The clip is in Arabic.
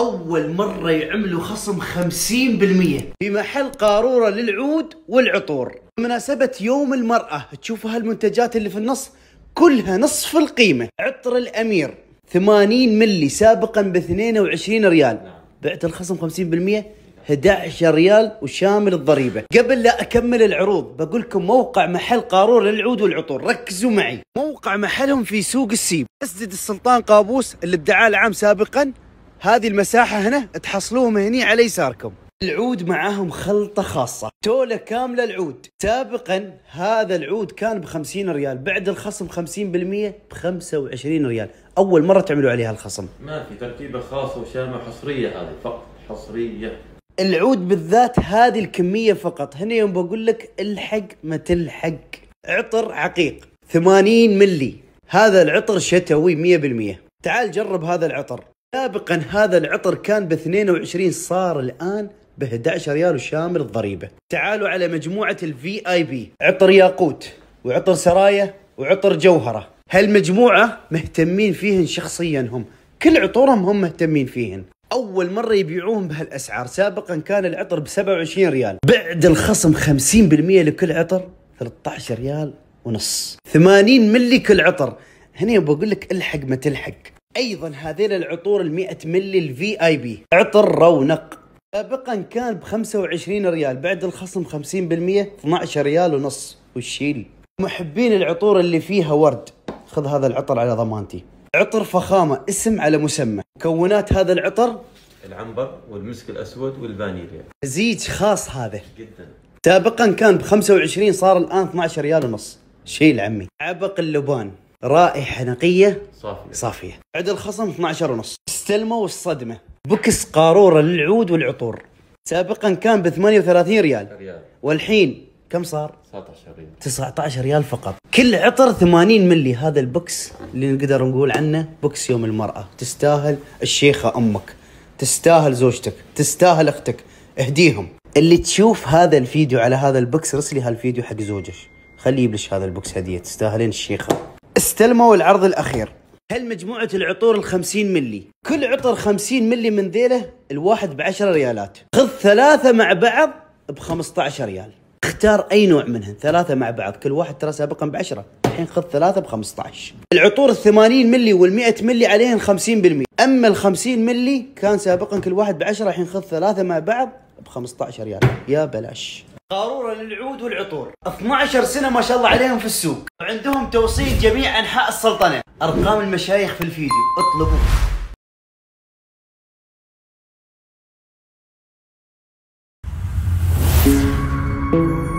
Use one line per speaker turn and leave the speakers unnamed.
اول مره يعملوا خصم 50% في محل قاروره للعود والعطور بمناسبه يوم المراه تشوفوا هالمنتجات اللي في النص كلها نصف القيمه عطر الامير 80 ملي سابقا ب 22 ريال نعم. بعت الخصم 50% 11 ريال وشامل الضريبة قبل لا أكمل العروض بقول لكم موقع محل قارور للعود والعطور ركزوا معي موقع محلهم في سوق السيب مسجد السلطان قابوس اللي ادعاه العام سابقا هذه المساحه هنا تحصلوهم هني على يساركم العود معاهم خلطة خاصة تولة كاملة العود سابقا هذا العود كان ب 50 ريال بعد الخصم 50% ب 25 ريال أول مرة تعملوا عليها الخصم ما في ترتيبة خاصة وشامة حصرية هذه فقط حصرية العود بالذات هذه الكمية فقط هنا يوم بقول لك الحق ما تلحق عطر عقيق 80 ملي هذا العطر شتوي 100% تعال جرب هذا العطر سابقا هذا العطر كان ب 22 صار الان ب 11 ريال وشامل الضريبه. تعالوا على مجموعه الفي اي بي، عطر ياقوت وعطر سرايا وعطر جوهره. هالمجموعه مهتمين فيهن شخصيا هم، كل عطورهم هم مهتمين فيهن. اول مره يبيعوهم بهالاسعار، سابقا كان العطر ب 27 ريال، بعد الخصم 50% لكل عطر 13 ريال ونص. 80 ملي كل عطر. هنا بقول لك الحق ما تلحق. ايضا هذيل العطور ال 100 ملي الفي اي بي عطر رونق سابقا كان ب 25 ريال بعد الخصم 50% 12 ريال ونص والشيل محبين العطور اللي فيها ورد خذ هذا العطر على ضمانتي عطر فخامه اسم على مسمى مكونات هذا العطر العنبر والمسك الاسود والفانيليا مزيج خاص هذا جدا سابقا كان ب 25 صار الان 12 ريال ونص شيل عمي عبق اللبان رائحه نقيه صافيه صافيه عد الخصم 12 ونص استلموا الصدمه بكس قاروره للعود والعطور سابقا كان ب 38 ريال ريال والحين كم صار؟ 19 ريال 19 ريال فقط كل عطر 80 ملي هذا البوكس اللي نقدر نقول عنه بوكس يوم المرأة تستاهل الشيخة أمك تستاهل زوجتك تستاهل أختك اهديهم اللي تشوف هذا الفيديو على هذا البوكس رسلي هالفيديو حق زوجك خليه يبلش هذا البوكس هدية تستاهلين الشيخة استلموا العرض الأخير هل مجموعة العطور الخمسين ملي كل عطر خمسين ملي من ذيله الواحد بعشرة ريالات خذ ثلاثة مع بعض بخمسة عشر ريال اختار اي نوع منهم ثلاثة مع بعض كل واحد ترى سابقا بعشرة الحين خذ ثلاثة بخمسة عشر العطور الثمانين ملي والمئة ملي عليهم خمسين بالمئة اما 50 ملي كان سابقا كل واحد 10 الحين خذ ثلاثة مع بعض ب 15 ريال يا بلاش قارورة للعود والعطور 12 سنة ما شاء الله عليهم في السوق وعندهم توصيل جميع أنحاء السلطنة أرقام المشايخ في الفيديو اطلبوا Thank you.